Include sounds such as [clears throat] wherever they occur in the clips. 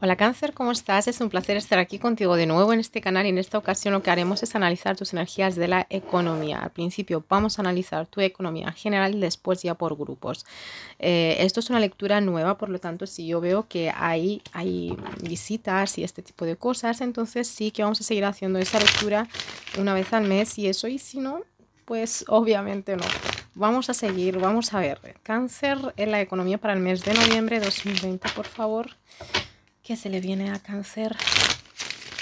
Hola cáncer, ¿cómo estás? Es un placer estar aquí contigo de nuevo en este canal y en esta ocasión lo que haremos es analizar tus energías de la economía. Al principio vamos a analizar tu economía en general, después ya por grupos. Eh, esto es una lectura nueva, por lo tanto si yo veo que hay, hay visitas y este tipo de cosas, entonces sí que vamos a seguir haciendo esa lectura una vez al mes y eso, y si no, pues obviamente no. Vamos a seguir, vamos a ver. Cáncer en la economía para el mes de noviembre 2020, por favor que se le viene a cáncer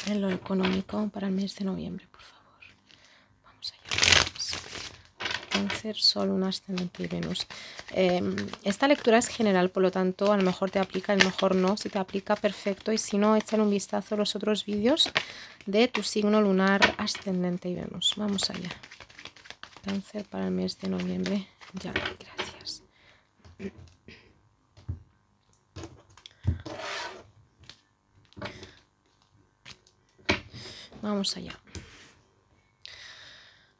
en lo económico para el mes de noviembre, por favor. Vamos allá. Cáncer, Sol, un ascendente y Venus. Em, esta lectura es general, por lo tanto, a lo mejor te aplica, a lo mejor no. Si te aplica, perfecto. Y si no, échale un vistazo a los otros vídeos de tu signo lunar, ascendente y Venus. Vamos allá. Cáncer para el mes de noviembre. Ya, gracias. Vamos allá.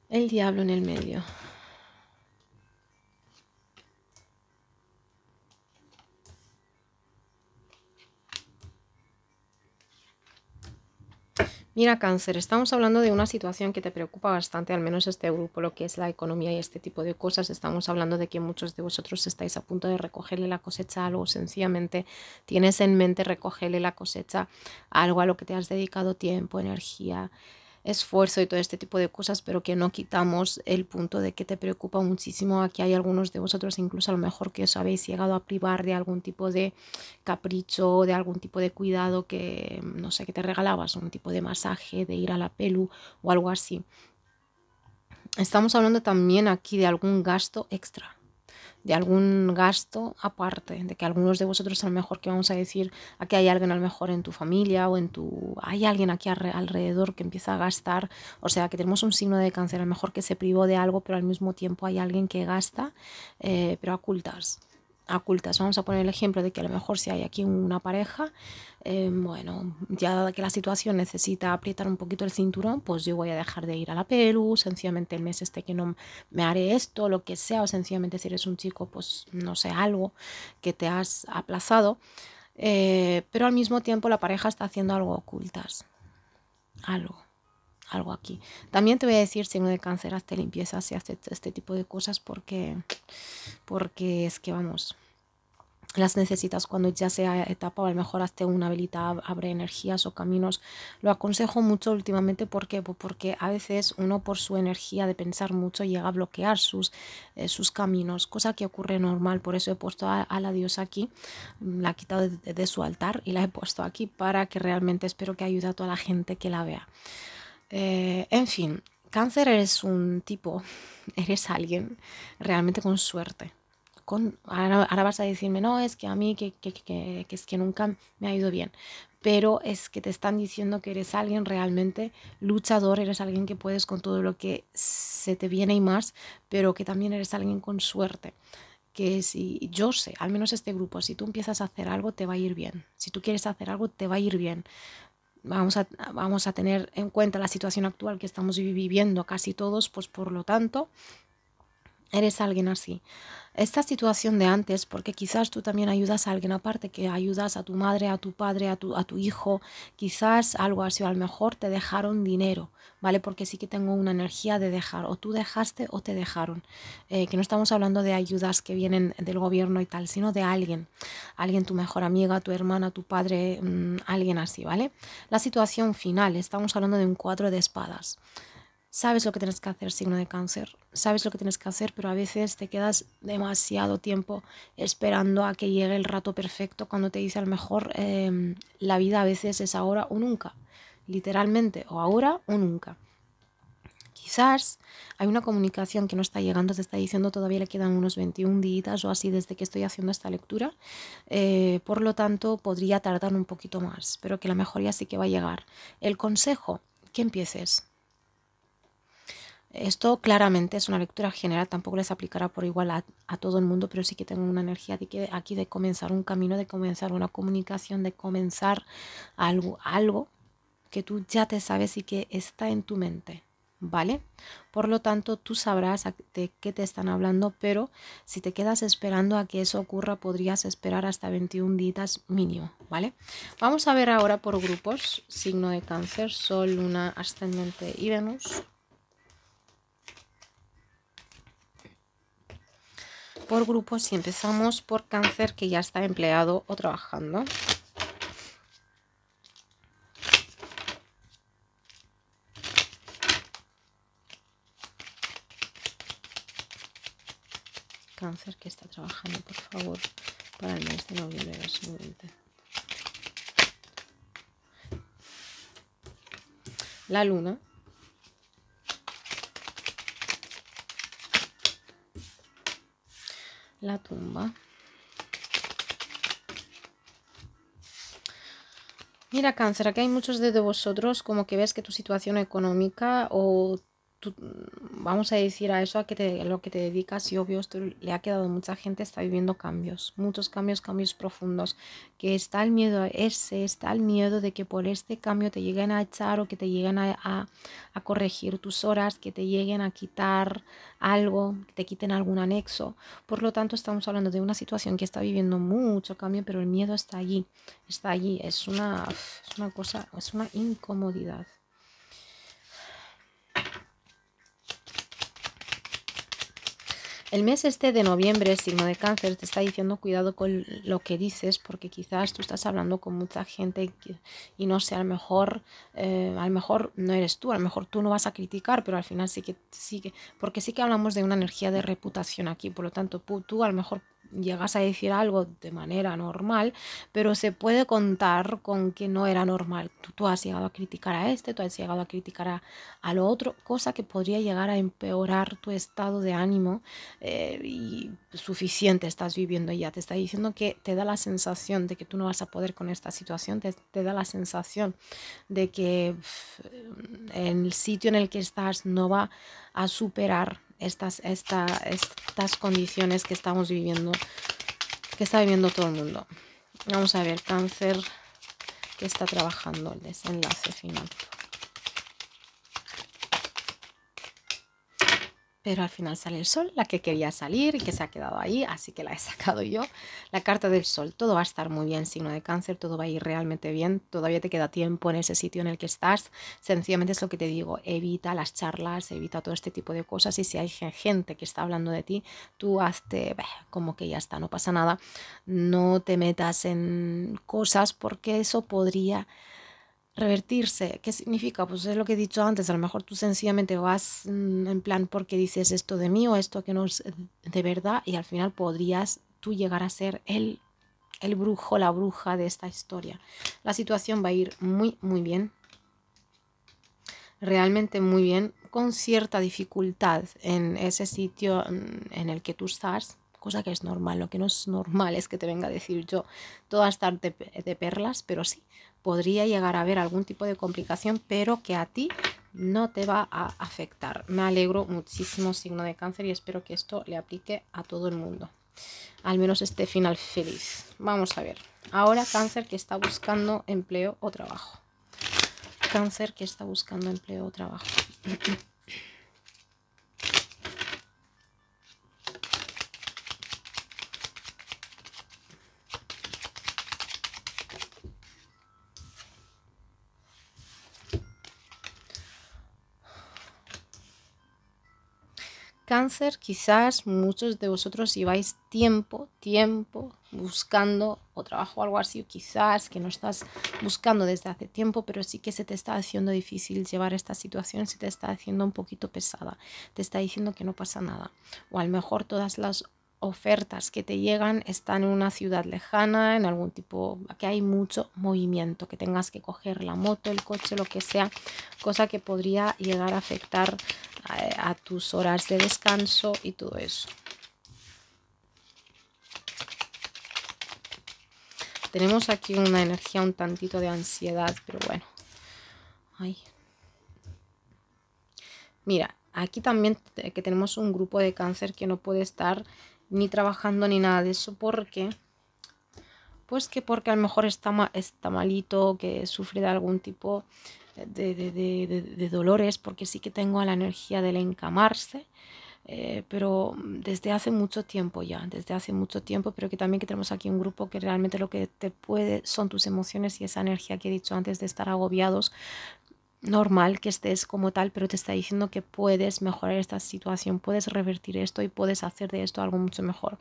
El diablo en el medio. Mira, cáncer, estamos hablando de una situación que te preocupa bastante, al menos este grupo, lo que es la economía y este tipo de cosas. Estamos hablando de que muchos de vosotros estáis a punto de recogerle la cosecha a algo, sencillamente tienes en mente recogerle la cosecha algo a lo que te has dedicado tiempo, energía, esfuerzo y todo este tipo de cosas, pero que no quitamos el punto de que te preocupa muchísimo. Aquí hay algunos de vosotros, incluso a lo mejor que os habéis llegado a privar de algún tipo de capricho, de algún tipo de cuidado que, no sé, que te regalabas, un tipo de masaje, de ir a la pelu o algo así. Estamos hablando también aquí de algún gasto extra de algún gasto aparte, de que algunos de vosotros a lo mejor que vamos a decir, aquí hay alguien a lo mejor en tu familia o en tu, hay alguien aquí alrededor que empieza a gastar, o sea que tenemos un signo de cáncer, a lo mejor que se privó de algo, pero al mismo tiempo hay alguien que gasta, eh, pero ocultas ocultas. Vamos a poner el ejemplo de que a lo mejor si hay aquí una pareja, eh, bueno, ya que la situación necesita aprietar un poquito el cinturón, pues yo voy a dejar de ir a la pelu, sencillamente el mes este que no me haré esto, lo que sea, o sencillamente si eres un chico, pues no sé, algo que te has aplazado. Eh, pero al mismo tiempo la pareja está haciendo algo ocultas, algo algo aquí. También te voy a decir si no de cáncer, hazte limpiezas y este tipo de cosas porque, porque es que vamos, las necesitas cuando ya sea etapa o a lo mejor hazte una velita, abre energías o caminos. Lo aconsejo mucho últimamente porque, pues porque a veces uno por su energía de pensar mucho llega a bloquear sus, eh, sus caminos, cosa que ocurre normal. Por eso he puesto a, la diosa aquí, mm, la he quitado de, de su altar y la he puesto aquí para que realmente espero que ayude a toda la gente que la vea. Eh, en fin, cáncer eres un tipo, [laughs] eres alguien realmente con suerte. Con, ahora, vas a decirme, no, es que a mí que, que, es que nunca me ha ido bien. Pero es que te están diciendo que eres alguien realmente luchador, eres alguien que puedes con todo lo que se te viene y más, pero que también eres alguien con suerte. Que si yo sé, al menos este grupo, si tú empiezas a hacer algo, te va a ir bien. Si tú quieres hacer algo, te va a ir bien vamos a, vamos a tener en cuenta la situación actual que estamos viviendo casi todos, pues por lo tanto, eres alguien así. Esta situación de antes, porque quizás tú también ayudas a alguien aparte, que ayudas a tu madre, a tu padre, a tu, a tu hijo, quizás algo así, a lo mejor te dejaron dinero, ¿vale? Porque sí que tengo una energía de dejar, o tú dejaste o te dejaron, eh, que no estamos hablando de ayudas que vienen del gobierno y tal, sino de alguien, alguien tu mejor amiga, tu hermana, tu padre, mm, alguien así, ¿vale? La situación final, estamos hablando de un cuadro de espadas sabes lo que tienes que hacer, signo de cáncer, sabes lo que tienes que hacer, pero a veces te quedas demasiado tiempo esperando a que llegue el rato perfecto cuando te dice a lo mejor em, la vida a veces es ahora o nunca, literalmente, o ahora o nunca. Quizás hay una comunicación que no está llegando, se está diciendo todavía le quedan unos 21 días o así desde que estoy haciendo esta lectura, eh, por lo tanto podría tardar un poquito más, pero que la mejoría sí que va a llegar. El consejo, que empieces, esto claramente es una lectura general, tampoco les aplicará por igual a, todo el mundo, pero sí que tengo una energía aquí de comenzar un camino, de comenzar una comunicación, de comenzar algo, algo que tú ya te sabes y que está en tu mente, ¿vale? Por lo tanto, tú sabrás de qué te están hablando, pero si te quedas esperando a que eso ocurra, podrías esperar hasta 21 días mínimo, ¿vale? Vamos a ver ahora por grupos, signo de cáncer, sol, luna, ascendente y Venus. por grupos y empezamos por cáncer que ya está empleado o trabajando. Cáncer que está trabajando, por favor, para el mes de noviembre de La luna la tumba. Mira, cáncer, aquí hay muchos de vosotros como que ves que tu situación económica o vamos a decir, a eso a, que lo que te dedicas y obvio esto le ha quedado mucha gente, está viviendo cambios, muchos cambios, cambios profundos, que está el miedo ese, está el miedo de que por este cambio te lleguen a echar o que te lleguen a, a corregir tus horas, que te lleguen a quitar algo, que te quiten algún anexo. Por lo tanto, estamos hablando de una situación que está viviendo mucho cambio, pero el miedo está allí, está allí, es una, es una cosa, es una incomodidad. El mes este de noviembre, signo de cáncer, te está diciendo cuidado con lo que dices porque quizás tú estás hablando con mucha gente y no sé, a lo mejor, eh, mejor no eres tú, a lo mejor tú no vas a criticar, pero al final sí que, sí que, porque sí que hablamos de una energía de reputación aquí, por lo tanto tú a lo mejor llegas a decir algo de manera normal, pero se puede contar con que no era normal. Tú, has llegado a criticar a este, tú has llegado a criticar a, lo otro, cosa que podría llegar a empeorar tu estado de ánimo eh, y suficiente estás viviendo ya. Te está diciendo que te da la sensación de que tú no vas a poder con esta situación, te, da la sensación de que el sitio en el que estás no va a superar estas, esta, estas condiciones que estamos viviendo, que está viviendo todo el mundo. Vamos a ver, cáncer que está trabajando el desenlace final. pero al final sale el sol, la que quería salir y que se ha quedado ahí, así que la he [laughs] sacado yo. La carta del sol, todo va a estar muy bien, signo de cáncer, todo va a ir realmente bien, todavía te queda tiempo en ese sitio en el que estás, sencillamente es lo que te digo, evita las charlas, evita todo este tipo de cosas y si hay gente que está hablando de ti, tú hazte como que ya está, no pasa nada, no te metas en cosas porque eso podría revertirse. ¿Qué significa? Pues es lo que he dicho antes, a lo mejor tú sencillamente vas mm, en plan porque dices esto de mí o esto que no es de verdad y al final podrías tú llegar a ser el, el brujo, la bruja de esta historia. La situación va a ir muy, muy bien, realmente muy bien, con cierta dificultad en ese sitio mm, en el que tú estás cosa que es normal, lo que no es normal es que te venga a decir yo todas tarde de perlas, pero sí, podría llegar a haber algún tipo de complicación, pero que a ti no te va a afectar. Me alegro muchísimo signo de cáncer y espero que esto le aplique a todo el mundo. Al menos este final feliz. Vamos a ver. Ahora cáncer que está buscando empleo o trabajo. Cáncer que está buscando empleo o trabajo. [clears throat] cáncer, quizás muchos de vosotros lleváis tiempo, tiempo buscando o trabajo algo así, quizás que no estás buscando desde hace tiempo, pero sí que se te está haciendo difícil llevar esta situación, se te está haciendo un poquito pesada, te está diciendo que no pasa nada. O a lo mejor todas las ofertas que te llegan están en una ciudad lejana, en algún tipo, que hay mucho movimiento, que tengas que coger la moto, el coche, lo que sea, cosa que podría llegar a afectar a, tus horas de descanso y todo eso. Tenemos aquí una energía un tantito de ansiedad, pero bueno. Mira, aquí también que tenemos un grupo de cáncer que no puede estar ni trabajando ni nada de eso. ¿Por qué? Pues que porque a lo mejor está, está malito, que sufre de algún tipo de, de, dolores, porque sí que tengo la energía del encamarse, eh, pero desde hace mucho tiempo ya, desde hace mucho tiempo, pero que también que tenemos aquí un grupo que realmente lo que te puede son tus emociones y esa energía que he dicho antes de estar agobiados normal que estés como tal, pero te está diciendo que puedes mejorar esta situación, puedes revertir esto y puedes hacer de esto algo mucho mejor.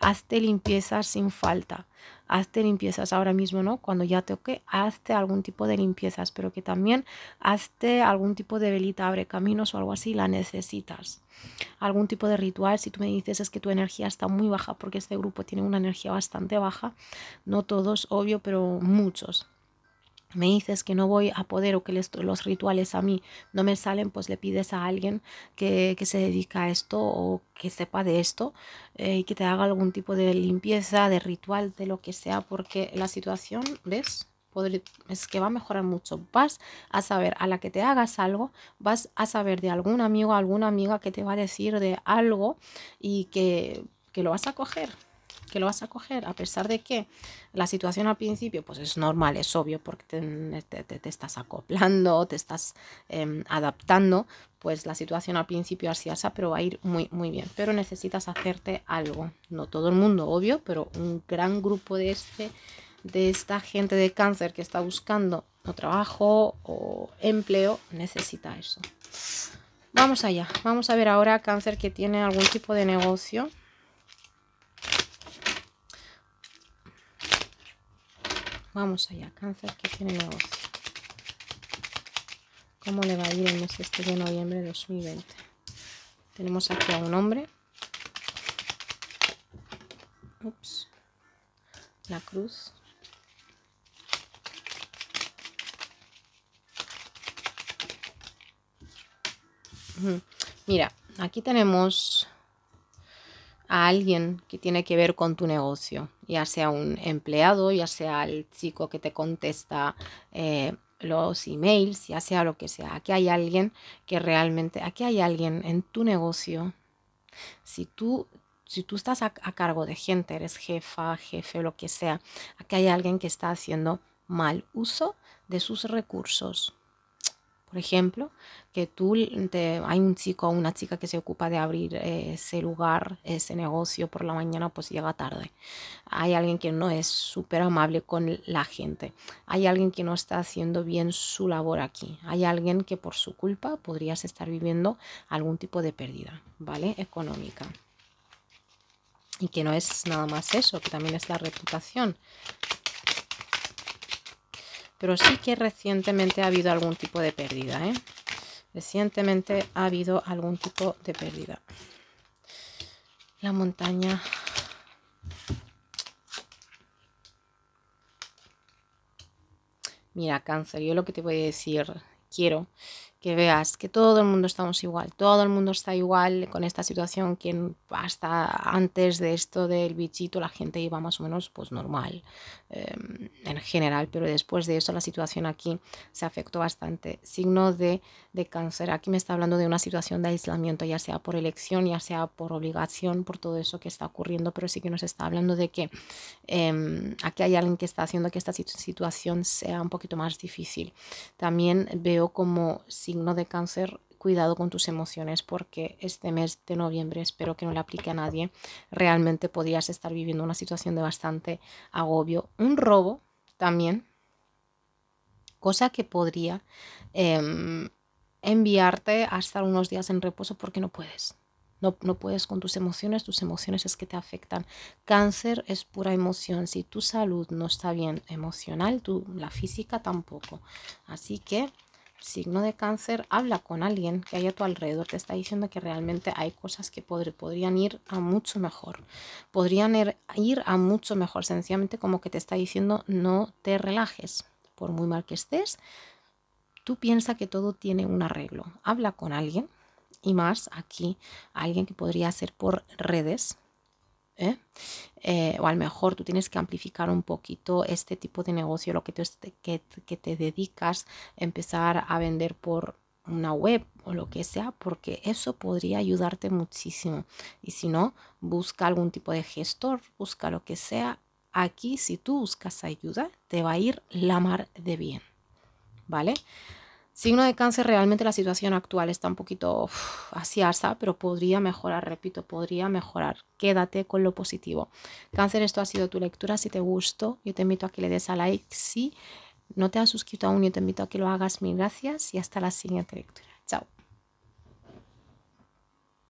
Hazte limpiezas sin falta, hazte limpiezas ahora mismo, ¿no? Cuando ya toque, hazte algún tipo de limpiezas, pero que también hazte algún tipo de velita, abre caminos o algo así, la necesitas. Algún tipo de ritual, si tú me dices es que tu energía está muy baja, porque este grupo tiene una energía bastante baja, no todos, obvio, pero muchos me dices que no voy a poder o que los rituales a mí no me salen, pues le pides a alguien que, que se dedica a esto o que sepa de esto eh, y que te haga algún tipo de limpieza, de ritual, de lo que sea, porque la situación, ¿ves? es que va a mejorar mucho. Vas a saber, a la que te hagas algo, vas a saber de algún amigo, alguna amiga que te va a decir de algo y que, que lo vas a coger que lo vas a coger, a pesar de que la situación al principio pues es normal, es obvio, porque te, estás acoplando, te estás em, adaptando, pues la situación al principio así asa, pero va a ir muy, muy bien. Pero necesitas hacerte algo, no todo el mundo, obvio, pero un gran grupo de, este, de esta gente de cáncer que está buscando trabajo o empleo necesita eso. Vamos allá, vamos a ver ahora cáncer que tiene algún tipo de negocio. Vamos allá, cáncer, ¿qué tiene nuevo? ¿Cómo le va a ir el este mes este de noviembre de 2020? Tenemos aquí a un hombre. Ups. La cruz. Mira, aquí tenemos a alguien que tiene que ver con tu negocio, ya sea un empleado, ya sea el chico que te contesta eh, los emails, ya sea lo que sea. Aquí hay alguien que realmente, aquí hay alguien en tu negocio. Si tú, si tú estás a, a cargo de gente, eres jefa, jefe, lo que sea, aquí hay alguien que está haciendo mal uso de sus recursos por ejemplo, que tú, te, hay un chico o una chica que se ocupa de abrir eh, ese lugar, ese negocio por la mañana, pues llega tarde. Hay alguien que no es súper amable con la gente. Hay alguien que no está haciendo bien su labor aquí. Hay alguien que por su culpa podrías estar viviendo algún tipo de pérdida, ¿vale? Económica. Y que no es nada más eso, que también es la reputación pero sí que recientemente ha habido algún tipo de pérdida. ¿eh? Recientemente ha habido algún tipo de pérdida. La montaña Mira, cáncer, yo lo que te voy a decir, quiero veas que todo el mundo estamos igual, todo el mundo está igual con esta situación, que hasta antes de esto del bichito la gente iba más o menos pues normal em, en general, pero después de eso la situación aquí se afectó bastante. Signo de, de cáncer, aquí me está hablando de una situación de aislamiento, ya sea por elección, ya sea por obligación, por todo eso que está ocurriendo, pero sí que nos está hablando de que em, aquí hay alguien que está haciendo que esta situación sea un poquito más difícil. También veo como signo signo de cáncer, cuidado con tus emociones porque este mes de noviembre, espero que no le aplique a nadie, realmente podrías estar viviendo una situación de bastante agobio, un robo también, cosa que podría em, enviarte a estar unos días en reposo porque no puedes. No, no, puedes con tus emociones, tus emociones es que te afectan. Cáncer es pura emoción. Si tu salud no está bien emocional, tú, la física tampoco. Así que signo de cáncer, habla con alguien que hay a tu alrededor, te está diciendo que realmente hay cosas que podrían ir a mucho mejor, podrían er-, ir a mucho mejor, sencillamente como que te está diciendo no te relajes, por muy mal que estés, tú piensa que todo tiene un arreglo, habla con alguien y más aquí, alguien que podría ser por redes, ¿eh? Eh, o a lo mejor tú tienes que amplificar un poquito este tipo de negocio, lo que te, este, que, que te dedicas, empezar a vender por una web o lo que sea, porque eso podría ayudarte muchísimo. Y si no, busca algún tipo de gestor, busca lo que sea. Aquí, si tú buscas ayuda, te va a ir la mar de bien. ¿Vale? Signo de cáncer, realmente la situación actual está un poquito así asa, pero podría mejorar, repito, podría mejorar. Quédate con lo positivo. Cáncer, esto ha sido tu lectura. Si te gustó, yo te invito a que le des a like. Si no te has suscrito aún, yo te invito a que lo hagas. Mil gracias y hasta la siguiente lectura.